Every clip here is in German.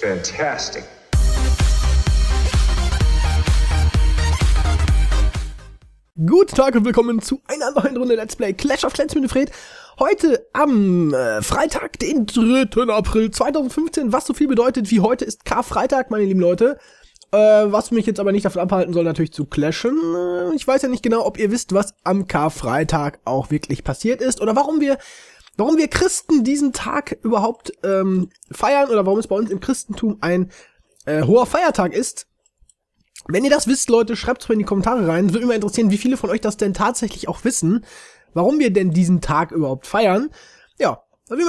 Fantastic. Guten Tag und willkommen zu einer neuen Runde Let's Play Clash of Clans mit Fred. Heute am äh, Freitag, den 3. April 2015, was so viel bedeutet wie heute ist Karfreitag, meine lieben Leute. Äh, was mich jetzt aber nicht davon abhalten soll, natürlich zu clashen. Äh, ich weiß ja nicht genau, ob ihr wisst, was am Karfreitag auch wirklich passiert ist oder warum wir warum wir Christen diesen Tag überhaupt ähm, feiern oder warum es bei uns im Christentum ein äh, hoher Feiertag ist. Wenn ihr das wisst, Leute, schreibt es mir in die Kommentare rein. Würde mich mal interessieren, wie viele von euch das denn tatsächlich auch wissen, warum wir denn diesen Tag überhaupt feiern. Ja,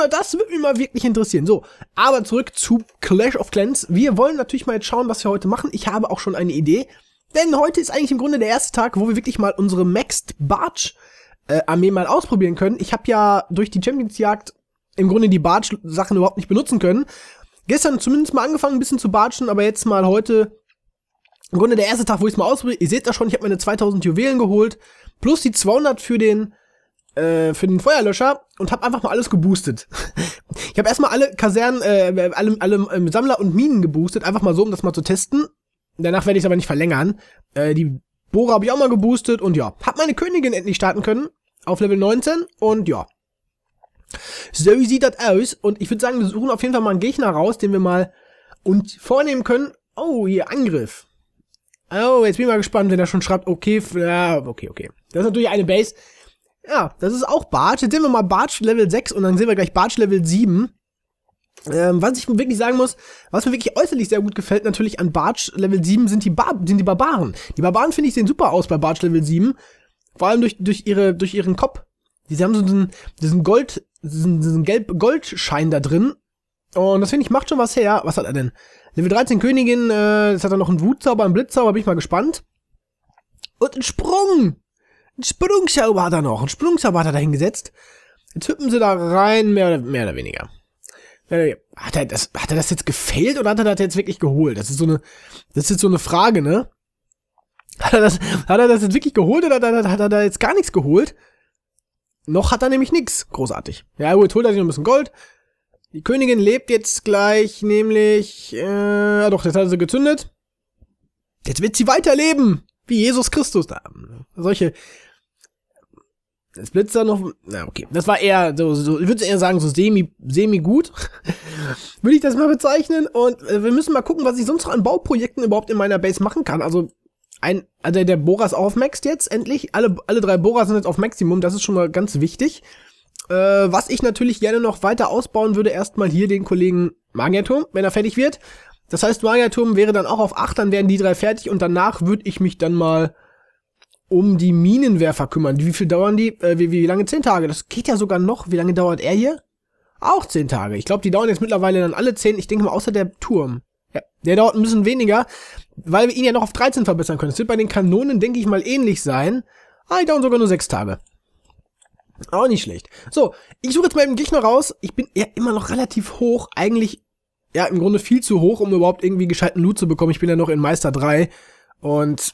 das würde mich mal wirklich interessieren. So, aber zurück zu Clash of Clans. Wir wollen natürlich mal jetzt schauen, was wir heute machen. Ich habe auch schon eine Idee. Denn heute ist eigentlich im Grunde der erste Tag, wo wir wirklich mal unsere Maxed Barge äh, Armee mal ausprobieren können. Ich habe ja durch die Champions-Jagd im Grunde die Bartsch-Sachen überhaupt nicht benutzen können. Gestern zumindest mal angefangen, ein bisschen zu batschen, aber jetzt mal heute im Grunde der erste Tag, wo ich es mal ausprobiere. Ihr seht das schon, ich habe meine 2000 Juwelen geholt, plus die 200 für den äh, für den Feuerlöscher und habe einfach mal alles geboostet. ich habe erstmal alle Kasernen, äh, alle, alle ähm, Sammler und Minen geboostet, einfach mal so, um das mal zu testen. Danach werde ich es aber nicht verlängern. Äh, die Bohrer habe ich auch mal geboostet und ja, habe meine Königin endlich starten können auf Level 19 und ja. So sieht das aus und ich würde sagen, wir suchen auf jeden Fall mal einen Gegner raus, den wir mal uns vornehmen können. Oh, hier Angriff. Oh, jetzt bin ich mal gespannt, wenn er schon schreibt, okay, ja, okay, okay. Das ist natürlich eine Base. Ja, das ist auch Bartsch. Jetzt sehen wir mal Bartsch Level 6 und dann sehen wir gleich Bartsch Level 7. Ähm, was ich wirklich sagen muss, was mir wirklich äußerlich sehr gut gefällt, natürlich an Bartsch Level 7 sind die, Bar sind die Barbaren. Die Barbaren finde ich sehen super aus bei Bartsch Level 7. Vor allem durch, durch, ihre, durch ihren Kopf. Sie haben so diesen, diesen Gold, diesen, diesen gelb Goldschein da drin. Und das finde ich macht schon was her. Was hat er denn? Level 13 Königin, äh, jetzt hat er noch einen Wutzauber, einen Blitzzauber, bin ich mal gespannt. Und einen Sprung! Ein Sprungzauber hat er noch. Ein Sprungzauber hat er da hingesetzt. Jetzt hüppen sie da rein, mehr oder, mehr oder weniger. Äh, hat er, das, hat er das jetzt gefällt oder hat er das jetzt wirklich geholt? Das ist so eine, das ist jetzt so eine Frage, ne? Hat er das, hat er das jetzt wirklich geholt oder hat er, hat er da jetzt gar nichts geholt? Noch hat er nämlich nichts. Großartig. Ja, gut, holt er sich noch ein bisschen Gold. Die Königin lebt jetzt gleich, nämlich, äh, ah doch, jetzt hat sie gezündet. Jetzt wird sie weiterleben, wie Jesus Christus. Da, solche, das blitzt da noch, na, okay, das war eher, so, so ich würde eher sagen, so semi, semi gut. würde ich das mal bezeichnen. Und äh, wir müssen mal gucken, was ich sonst noch an Bauprojekten überhaupt in meiner Base machen kann. Also, ein, also der Boras auch auf Max jetzt endlich. Alle, alle drei Boras sind jetzt auf Maximum, das ist schon mal ganz wichtig. Äh, was ich natürlich gerne noch weiter ausbauen würde, erstmal hier den Kollegen Magiaturm, wenn er fertig wird. Das heißt, Magiaturm wäre dann auch auf 8, dann wären die drei fertig und danach würde ich mich dann mal um die Minenwerfer kümmern. Wie viel dauern die? Äh, wie, wie lange? 10 Tage. Das geht ja sogar noch. Wie lange dauert er hier? Auch 10 Tage. Ich glaube, die dauern jetzt mittlerweile dann alle 10. Ich denke mal, außer der Turm. Ja, der dauert ein bisschen weniger weil wir ihn ja noch auf 13 verbessern können. Es wird bei den Kanonen, denke ich mal, ähnlich sein. Ah, die dauern sogar nur 6 Tage. Auch nicht schlecht. So, ich suche jetzt mal eben Gegner raus. Ich bin ja immer noch relativ hoch. Eigentlich, ja, im Grunde viel zu hoch, um überhaupt irgendwie gescheiten Loot zu bekommen. Ich bin ja noch in Meister 3. Und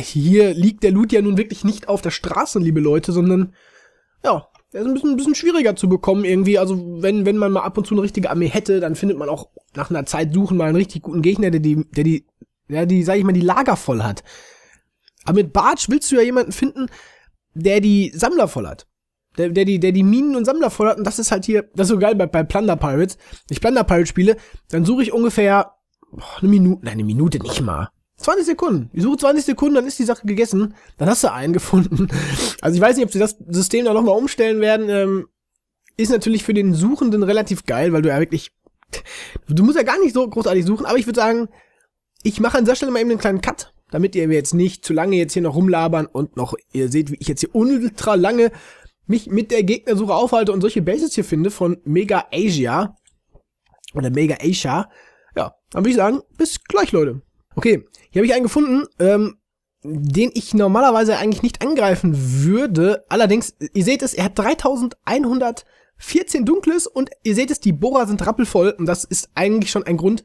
hier liegt der Loot ja nun wirklich nicht auf der Straße, liebe Leute, sondern, ja, der ist ein bisschen, ein bisschen schwieriger zu bekommen irgendwie. Also wenn, wenn man mal ab und zu eine richtige Armee hätte, dann findet man auch nach einer Zeit suchen mal einen richtig guten Gegner, der die, der die ja, die, sag ich mal, die Lager voll hat. Aber mit Bartsch willst du ja jemanden finden, der die Sammler voll hat. Der, der, die, der die Minen und Sammler voll hat. Und das ist halt hier, das ist so geil bei, bei Plunder Pirates. Wenn ich Plunder Pirates spiele, dann suche ich ungefähr boah, eine Minute, nein, eine Minute nicht mal. 20 Sekunden. Ich suche 20 Sekunden, dann ist die Sache gegessen. Dann hast du einen gefunden. Also ich weiß nicht, ob sie das System da nochmal umstellen werden. Ähm, ist natürlich für den Suchenden relativ geil, weil du ja wirklich. Du musst ja gar nicht so großartig suchen, aber ich würde sagen, ich mache an dieser Stelle mal eben einen kleinen Cut, damit ihr mir jetzt nicht zu lange jetzt hier noch rumlabern und noch, ihr seht, wie ich jetzt hier ultra lange mich mit der Gegnersuche aufhalte und solche Bases hier finde von Mega Asia oder Mega Asia. Ja, dann würde ich sagen, bis gleich, Leute. Okay, hier habe ich einen gefunden, ähm, den ich normalerweise eigentlich nicht angreifen würde. Allerdings, ihr seht es, er hat 3114 dunkles und ihr seht es, die Bohrer sind rappelvoll und das ist eigentlich schon ein Grund,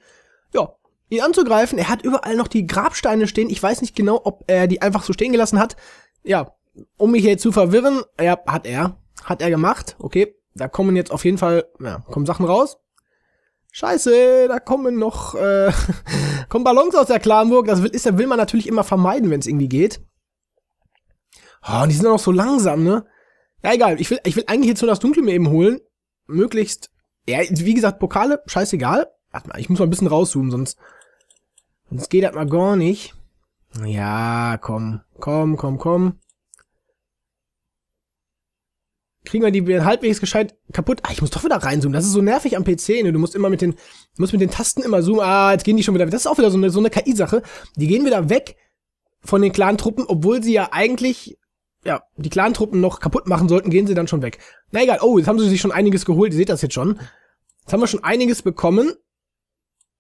ja, ihn anzugreifen. Er hat überall noch die Grabsteine stehen. Ich weiß nicht genau, ob er die einfach so stehen gelassen hat. Ja, um mich hier zu verwirren, ja, hat er. Hat er gemacht. Okay, da kommen jetzt auf jeden Fall, ja, kommen Sachen raus. Scheiße, da kommen noch äh, kommen Ballons aus der Klarenburg. Das will, ist, das will man natürlich immer vermeiden, wenn es irgendwie geht. Oh, die sind doch noch so langsam, ne? Ja, egal. Ich will, ich will eigentlich jetzt nur das Dunkle mir eben holen. Möglichst. Ja, wie gesagt, Pokale, scheißegal. Warte mal, ich muss mal ein bisschen rauszoomen, sonst Sonst geht das mal gar nicht. Ja, komm, komm, komm, komm. Kriegen wir die halbwegs gescheit kaputt? Ah, ich muss doch wieder reinzoomen. Das ist so nervig am PC. Ne? Du musst immer mit den, du musst mit den Tasten immer zoomen. Ah, jetzt gehen die schon wieder weg. Das ist auch wieder so eine, so eine KI-Sache. Die gehen wieder weg von den Clan-Truppen, obwohl sie ja eigentlich, ja, die Clan-Truppen noch kaputt machen sollten, gehen sie dann schon weg. Na egal. Oh, jetzt haben sie sich schon einiges geholt. Ihr seht das jetzt schon. Jetzt haben wir schon einiges bekommen.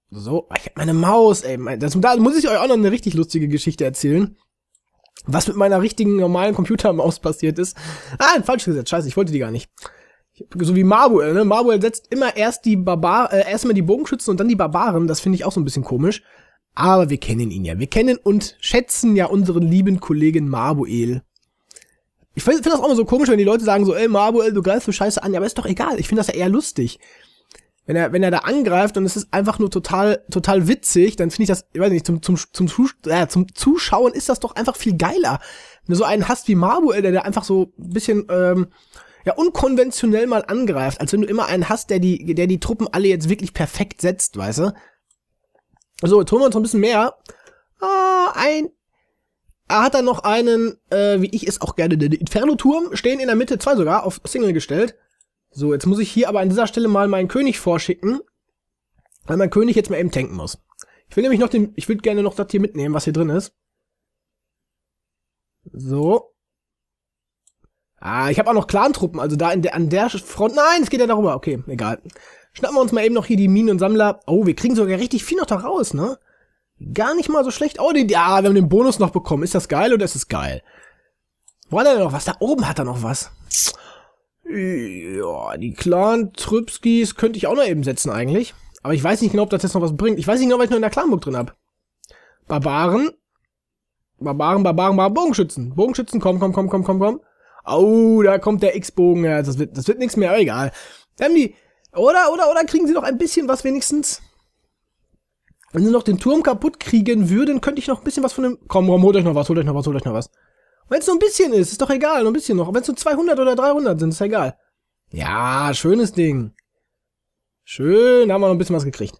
So, ah, ich hab meine Maus, ey. Das, da muss ich euch auch noch eine richtig lustige Geschichte erzählen. Was mit meiner richtigen normalen Computermaus passiert ist. Ah, ein falsches Gesetz. Scheiße, ich wollte die gar nicht. So wie Marbuel, ne? Marbuel setzt immer erst die Barbar, äh, erstmal die Bogenschützen und dann die Barbaren. Das finde ich auch so ein bisschen komisch. Aber wir kennen ihn ja. Wir kennen und schätzen ja unseren lieben Kollegen Marbuel. Ich finde find das auch immer so komisch, wenn die Leute sagen so, ey Marbuel, du greifst so scheiße an. Ja, aber ist doch egal. Ich finde das ja eher lustig. Wenn er, wenn er da angreift und es ist einfach nur total, total witzig, dann finde ich das, ich weiß nicht, zum, zum, zum, äh, zum Zuschauen ist das doch einfach viel geiler. Wenn du so einen hast wie Marbuel, der da einfach so ein bisschen, ähm, ja, unkonventionell mal angreift, als wenn du immer einen hast, der die, der die Truppen alle jetzt wirklich perfekt setzt, weißt du? So, jetzt holen wir uns noch ein bisschen mehr. Ah, ein. Er hat dann noch einen, äh, wie ich es auch gerne, der Inferno-Turm, stehen in der Mitte, zwei sogar, auf Single gestellt. So, jetzt muss ich hier aber an dieser Stelle mal meinen König vorschicken, weil mein König jetzt mal eben tanken muss. Ich will nämlich noch den, ich würde gerne noch das hier mitnehmen, was hier drin ist. So. Ah, ich habe auch noch Clan-Truppen, also da in der, an der Front, nein, es geht ja darüber, okay, egal. Schnappen wir uns mal eben noch hier die Minen und Sammler. Oh, wir kriegen sogar richtig viel noch da raus, ne? Gar nicht mal so schlecht. Oh, die, ah, wir haben den Bonus noch bekommen. Ist das geil oder ist es geil? Wo hat er denn noch was? Da oben hat er noch was. Ja, die Clan Trübskis könnte ich auch noch eben setzen eigentlich. Aber ich weiß nicht genau, ob das jetzt noch was bringt. Ich weiß nicht genau, was ich noch in der Clanburg drin habe. Barbaren. Barbaren, Barbaren, Barbaren, Bogenschützen. Bogenschützen, komm, komm, komm, komm, komm, komm. Au, oh, da kommt der X-Bogen. Ja, das wird, das wird nichts mehr, aber egal. Dann die, oder, oder, oder kriegen sie noch ein bisschen was wenigstens. Wenn sie noch den Turm kaputt kriegen würden, könnte ich noch ein bisschen was von dem... Komm, komm, holt euch noch was, holt euch noch was, holt euch noch was. Wenn es nur ein bisschen ist, ist doch egal, nur ein bisschen noch. Wenn es nur 200 oder 300 sind, ist egal. Ja, schönes Ding. Schön, da haben wir noch ein bisschen was gekriegt.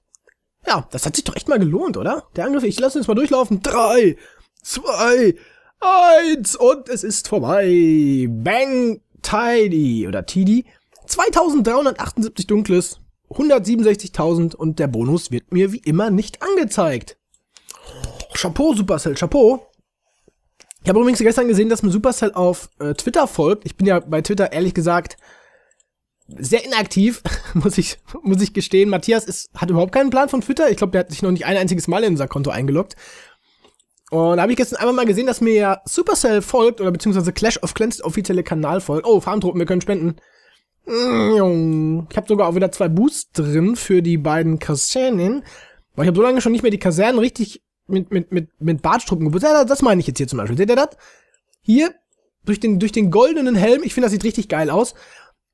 Ja, das hat sich doch echt mal gelohnt, oder? Der Angriff, ich lasse uns mal durchlaufen. Drei, zwei, eins und es ist vorbei. Bang, Tidy oder Tidy. 2378 Dunkles, 167.000 und der Bonus wird mir wie immer nicht angezeigt. Chapeau, Supercell, Chapeau. Ich habe übrigens gestern gesehen, dass mir Supercell auf äh, Twitter folgt. Ich bin ja bei Twitter ehrlich gesagt sehr inaktiv, muss ich, muss ich gestehen. Matthias ist, hat überhaupt keinen Plan von Twitter. Ich glaube, der hat sich noch nicht ein einziges Mal in unser Konto eingeloggt. Und da habe ich gestern einmal mal gesehen, dass mir ja Supercell folgt oder beziehungsweise Clash of Clans offizielle Kanal folgt. Oh, Farmtruppen, wir können spenden. Mm, ich habe sogar auch wieder zwei Boosts drin für die beiden Kasernen. Weil ich habe so lange schon nicht mehr die Kasernen richtig mit, mit, mit, mit Bartstruppen geputzt. Ja, das meine ich jetzt hier zum Beispiel. Seht ihr das? Hier, durch den, durch den goldenen Helm, ich finde, das sieht richtig geil aus.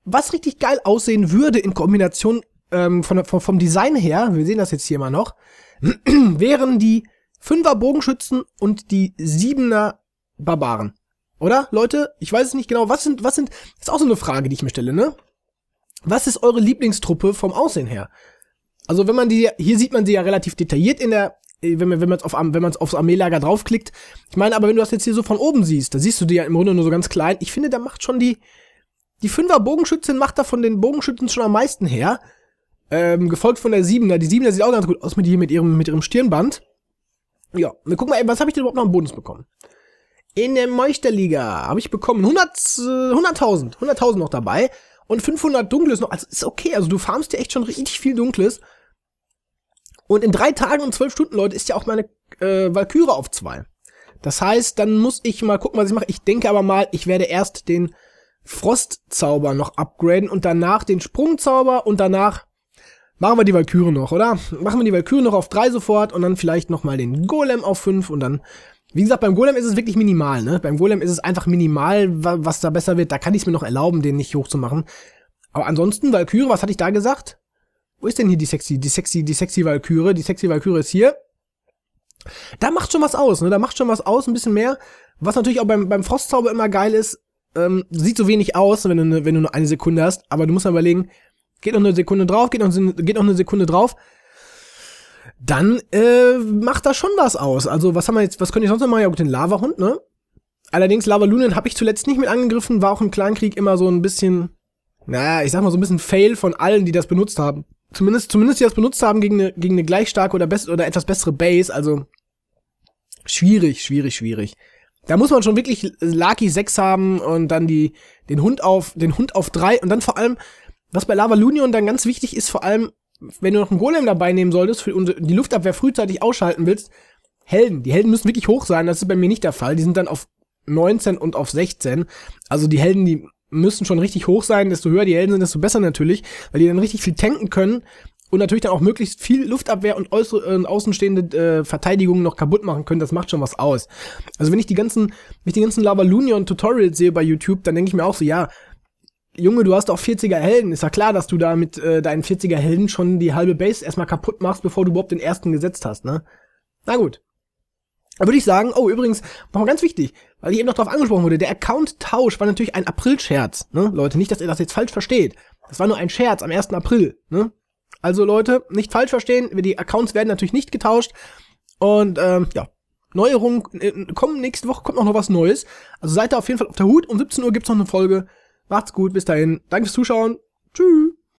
Was richtig geil aussehen würde in Kombination ähm, von, von, vom Design her, wir sehen das jetzt hier mal noch, wären die Fünfer Bogenschützen und die Siebener Barbaren. Oder, Leute? Ich weiß es nicht genau. Was sind, was sind, ist auch so eine Frage, die ich mir stelle, ne? Was ist eure Lieblingstruppe vom Aussehen her? Also wenn man die, hier sieht man sie ja relativ detailliert in der wenn man wenn man auf wenn man aufs Armeelager draufklickt. Ich meine, aber wenn du das jetzt hier so von oben siehst, da siehst du die ja im Grunde nur so ganz klein. Ich finde, da macht schon die die Fünfer Bogenschützin macht da von den Bogenschützen schon am meisten her. Ähm, gefolgt von der Siebener. Die Siebener sieht auch ganz gut aus mit, hier, mit, ihrem, mit ihrem Stirnband. Ja, wir gucken mal, ey, was habe ich denn überhaupt noch am Bonus bekommen? In der Meuchterliga habe ich bekommen 100.000, 100.000 äh, noch dabei und 500 Dunkles noch. Also ist okay, also du farmst dir echt schon richtig viel Dunkles. Und in drei Tagen und zwölf Stunden, Leute, ist ja auch meine äh, Valkyrie auf zwei. Das heißt, dann muss ich mal gucken, was ich mache. Ich denke aber mal, ich werde erst den Frostzauber noch upgraden und danach den Sprungzauber und danach machen wir die Valkyrie noch, oder? Machen wir die Valkyrie noch auf drei sofort und dann vielleicht nochmal den Golem auf fünf und dann wie gesagt, beim Golem ist es wirklich minimal, ne? Beim Golem ist es einfach minimal, was da besser wird. Da kann ich es mir noch erlauben, den nicht hochzumachen. Aber ansonsten, Valkyrie, was hatte ich da gesagt? Wo ist denn hier die sexy, die sexy, die sexy Valkyrie? Die sexy Valkyrie ist hier. Da macht schon was aus, ne? Da macht schon was aus, ein bisschen mehr. Was natürlich auch beim, beim Frostzauber immer geil ist, ähm, sieht so wenig aus, wenn du, ne, wenn du nur eine Sekunde hast, aber du musst mal überlegen, geht noch eine Sekunde drauf, geht noch, geht noch eine Sekunde drauf, dann äh, macht da schon was aus. Also, was haben wir jetzt, was könnte ich sonst noch machen? Ja gut, den Lava-Hund, ne? Allerdings, Lava Lunen habe ich zuletzt nicht mit angegriffen, war auch im Kleinkrieg immer so ein bisschen, naja, ich sag mal so ein bisschen Fail von allen, die das benutzt haben zumindest, zumindest die das benutzt haben gegen eine, gegen eine gleich starke oder, best oder etwas bessere Base, also schwierig, schwierig, schwierig. Da muss man schon wirklich Lucky 6 haben und dann die, den Hund auf, den Hund auf 3 und dann vor allem, was bei Lava Lunion dann ganz wichtig ist, vor allem, wenn du noch einen Golem dabei nehmen solltest, für die Luftabwehr frühzeitig ausschalten willst, Helden. Die Helden müssen wirklich hoch sein, das ist bei mir nicht der Fall. Die sind dann auf 19 und auf 16. Also die Helden, die müssen schon richtig hoch sein. Desto höher die Helden sind, desto besser natürlich, weil die dann richtig viel tanken können und natürlich dann auch möglichst viel Luftabwehr und äußere, äh, außenstehende äh, Verteidigungen noch kaputt machen können, das macht schon was aus. Also wenn ich die ganzen, wenn ich die ganzen Lavalunion Tutorials sehe bei YouTube, dann denke ich mir auch so, ja, Junge, du hast auch 40er Helden. Ist ja klar, dass du da mit äh, deinen 40er Helden schon die halbe Base erstmal kaputt machst, bevor du überhaupt den ersten gesetzt hast, ne? Na gut. Da würde ich sagen, oh, übrigens, nochmal ganz wichtig, weil ich eben noch darauf angesprochen wurde, der Account-Tausch war natürlich ein April-Scherz, ne? Leute, nicht, dass ihr das jetzt falsch versteht. Das war nur ein Scherz am 1. April, ne? Also Leute, nicht falsch verstehen, die Accounts werden natürlich nicht getauscht. Und ähm, ja, Neuerungen äh, kommen nächste Woche, kommt noch, was Neues. Also seid da auf jeden Fall auf der Hut. Um 17 Uhr gibt's noch eine Folge. Macht's gut, bis dahin. Danke fürs Zuschauen. Tschüss.